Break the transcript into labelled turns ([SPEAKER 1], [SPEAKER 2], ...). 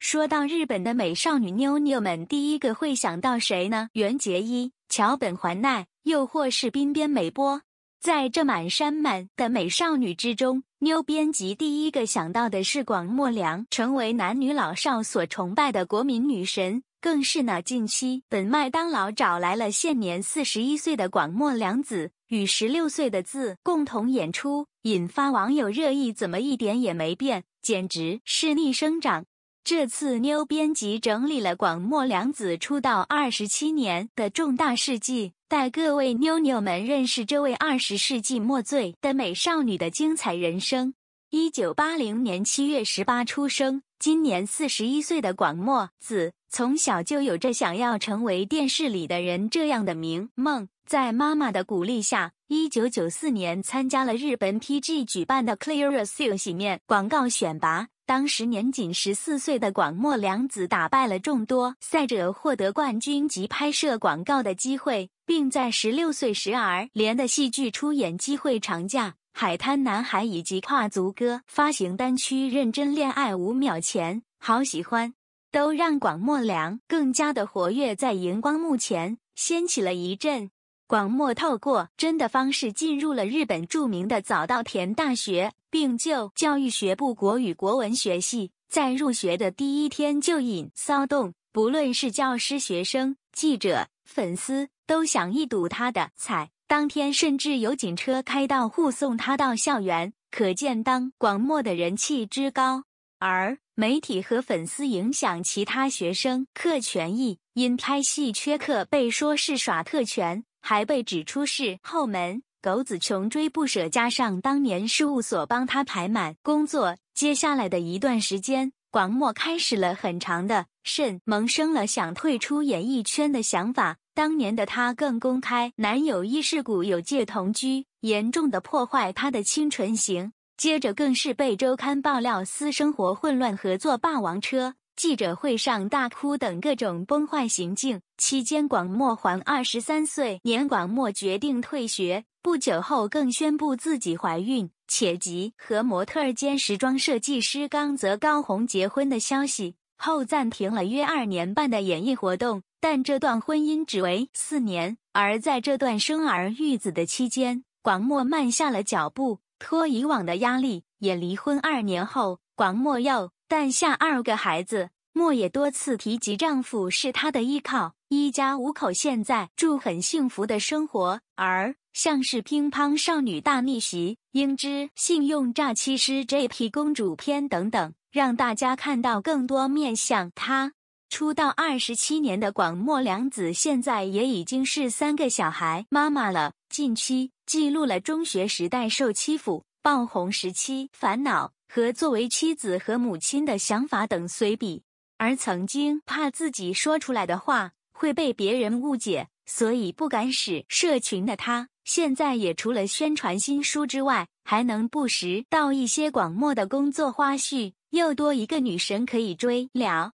[SPEAKER 1] 说到日本的美少女妞妞们，第一个会想到谁呢？原结衣、桥本环奈，又或是滨边美波。在这满山满的美少女之中，妞编辑第一个想到的是广末凉，成为男女老少所崇拜的国民女神。更是呢，近期本麦当劳找来了现年四十一岁的广末凉子与十六岁的字共同演出，引发网友热议：怎么一点也没变，简直是逆生长。这次妞编辑整理了广末凉子出道二十七年的重大事迹，带各位妞妞们认识这位二十世纪末最的美少女的精彩人生。一九八零年七月十八出生，今年四十一岁的广末子从小就有着想要成为电视里的人这样的名梦，在妈妈的鼓励下，一九九四年参加了日本 PG 举办的 c l e a r a s a l 洗面广告选拔。当时年仅十四岁的广末凉子打败了众多赛者，获得冠军及拍摄广告的机会，并在十六岁时儿连的戏剧出演机会《长假海滩男孩》以及跨足歌发行单曲《认真恋爱五秒前》，好喜欢，都让广末凉更加的活跃在荧光幕前，掀起了一阵。广末透过真的方式进入了日本著名的早稻田大学，并就教育学部国语国文学系，在入学的第一天就引骚动，不论是教师、学生、记者、粉丝，都想一睹他的彩。当天甚至有警车开道护送他到校园，可见当广末的人气之高。而媒体和粉丝影响其他学生课权益，因拍戏缺课被说是耍特权。还被指出是后门狗子穷追不舍，加上当年事务所帮他排满工作，接下来的一段时间，广末开始了很长的肾，萌生了想退出演艺圈的想法。当年的他更公开，男友伊势谷有借同居，严重的破坏他的清纯型。接着更是被周刊爆料私生活混乱，合作霸王车。记者会上大哭等各种崩坏行径期间，广末还二十三岁，年广末决定退学，不久后更宣布自己怀孕，且及和模特兼时装设计师刚泽高宏结婚的消息，后暂停了约二年半的演艺活动。但这段婚姻只为四年，而在这段生儿育子的期间，广末慢下了脚步，托以往的压力，也离婚二年后，广末又。但下二个孩子，莫也多次提及丈夫是她的依靠，一家五口现在住很幸福的生活。而像是《乒乓少女大逆袭》、《英知信用诈欺师》、《J P 公主篇》等等，让大家看到更多面向她出道二十七年的广末凉子，现在也已经是三个小孩妈妈了。近期记录了中学时代受欺负。爆红时期烦恼和作为妻子和母亲的想法等随笔，而曾经怕自己说出来的话会被别人误解，所以不敢使社群的他，现在也除了宣传新书之外，还能不时到一些广末的工作花絮，又多一个女神可以追了。